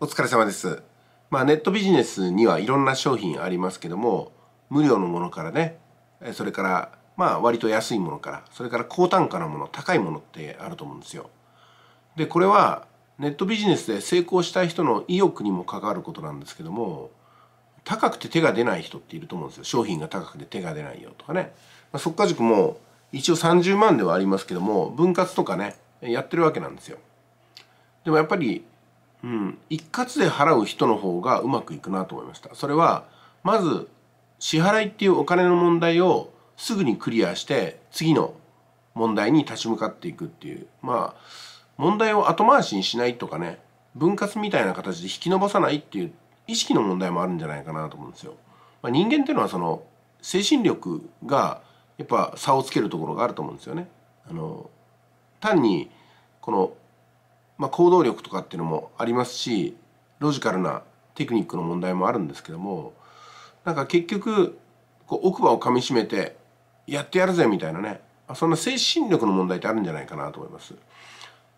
お疲れ様です。まあ、ネットビジネスにはいろんな商品ありますけども、無料のものからね、それから、まあ、割と安いものから、それから高単価なもの、高いものってあると思うんですよ。で、これは、ネットビジネスで成功したい人の意欲にも関わることなんですけども、高くて手が出ない人っていると思うんですよ。商品が高くて手が出ないよとかね。まあ、か稼塾も一応30万ではありますけども、分割とかね、やってるわけなんですよ。でもやっぱりうん、一括で払う人の方がうまくいくなと思いました。それは、まず、支払いっていうお金の問題をすぐにクリアして、次の問題に立ち向かっていくっていう。まあ、問題を後回しにしないとかね、分割みたいな形で引き伸ばさないっていう意識の問題もあるんじゃないかなと思うんですよ。まあ、人間っていうのはその、精神力がやっぱ差をつけるところがあると思うんですよね。あの、単に、このまあ、行動力とかっていうのもありますしロジカルなテクニックの問題もあるんですけどもなんか結局こう奥歯をかみしめてやってやるぜみたいなねそんな精神力の問題ってあるんじゃないかなと思います。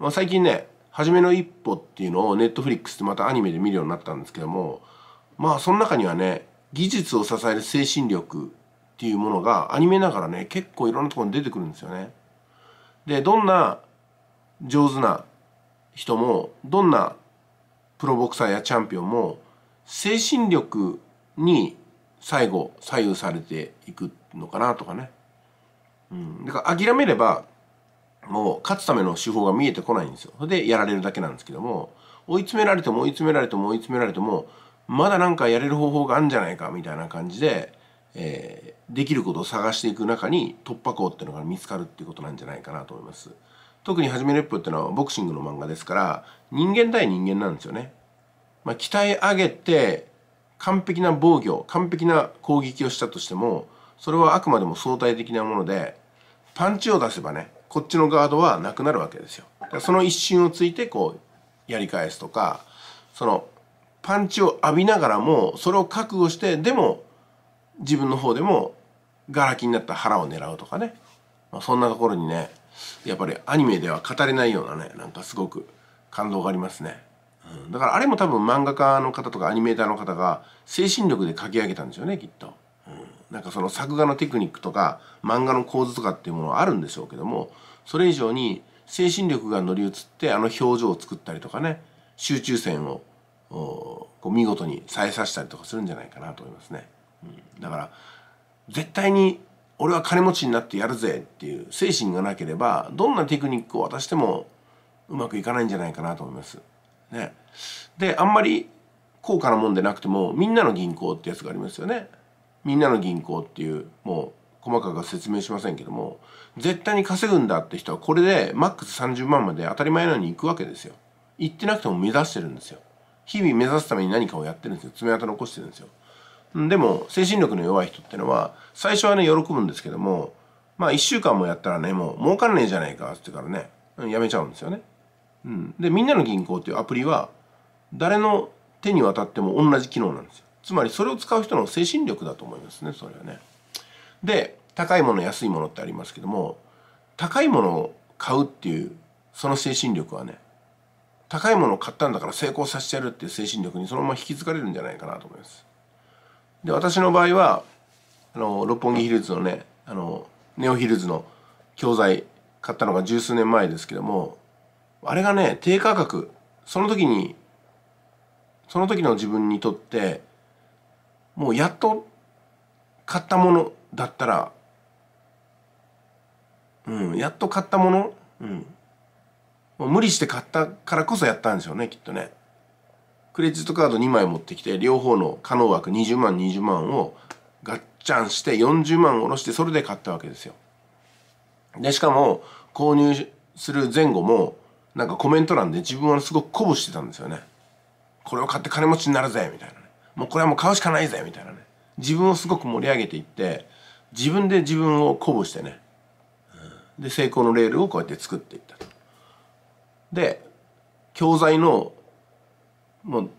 まあ、最近ね「初めの一歩」っていうのをネットフリックスでまたアニメで見るようになったんですけどもまあその中にはね技術を支える精神力っていうものがアニメながらね結構いろんなところに出てくるんですよね。でどんな上手な人もどんなプロボクサーやチャンピオンも精神力に最後左右されていくのかなとかね、うん、だから諦めればもう勝つための手法が見えてこないんですよそれでやられるだけなんですけども追い詰められても追い詰められても追い詰められてもまだなんかやれる方法があるんじゃないかみたいな感じで、えー、できることを探していく中に突破口っていうのが見つかるっていうことなんじゃないかなと思います。特に「初めめの一歩」ってのはボクシングの漫画ですから人間対人間なんですよね。まあ、鍛え上げて完璧な防御完璧な攻撃をしたとしてもそれはあくまでも相対的なものでパンチを出せばねこっちのガードはなくなるわけですよ。その一瞬をついてこうやり返すとかそのパンチを浴びながらもそれを覚悟してでも自分の方でもがら空きになった腹を狙うとかねまあ、そんなところにねやっぱりアニメでは語れないようなねなんかすごく感動がありますね、うん、だからあれも多分漫画家の方とかアニメーターの方が精神力で書き上げたんですよねきっと、うん、なんかその作画のテクニックとか漫画の構図とかっていうものはあるんでしょうけどもそれ以上に精神力が乗り移ってあの表情を作ったりとかね集中線をこう見事にさえさせたりとかするんじゃないかなと思いますね、うん、だから絶対に俺は金持ちになってやるぜっていう精神がなければどんなテクニックを渡してもうまくいかないんじゃないかなと思います。ね、であんまり高価なもんでなくてもみんなの銀行ってやつがありますよね。みんなの銀行っていうもう細かく説明しませんけども絶対に稼ぐんだって人はこれでマックス30万まで当たり前のように行くわけですよ。行ってなくても目指してるんですよ。日々目指すために何かをやってるんですよ。爪痕残してるんですよ。でも精神力の弱い人ってのは最初はね喜ぶんですけどもまあ1週間もやったらねもう儲からねえじゃないかってってからねやめちゃうんですよね。うん、でみんなの銀行っていうアプリは誰の手に渡っても同じ機能なんですよ。つまりそれを使う人の精神力だと思いますねそれはね。で高いもの安いものってありますけども高いものを買うっていうその精神力はね高いものを買ったんだから成功させてやるっていう精神力にそのまま引き継がれるんじゃないかなと思います。で私の場合はあの六本木ヒルズのねあのネオヒルズの教材買ったのが十数年前ですけどもあれがね低価格その時にその時の自分にとってもうやっと買ったものだったらうんやっと買ったものうんもう無理して買ったからこそやったんですよねきっとね。クレジットカード2枚持ってきて両方の可能枠20万20万をガッチャンして40万下ろしてそれで買ったわけですよ。でしかも購入する前後もなんかコメント欄で自分はすごく鼓舞してたんですよね。これを買って金持ちになるぜみたいなね。もうこれはもう買うしかないぜみたいなね。自分をすごく盛り上げていって自分で自分を鼓舞してね。で成功のレールをこうやって作っていったと。で教材のもう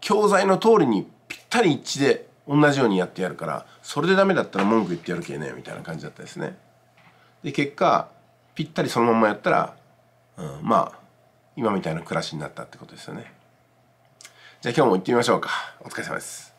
教材の通りにぴったり一致で同じようにやってやるからそれでダメだったら文句言ってやるけねみたいな感じだったですね。で結果ぴったりそのままやったら、うん、まあ今みたいな暮らしになったってことですよね。じゃあ今日も行ってみましょうか。お疲れ様です。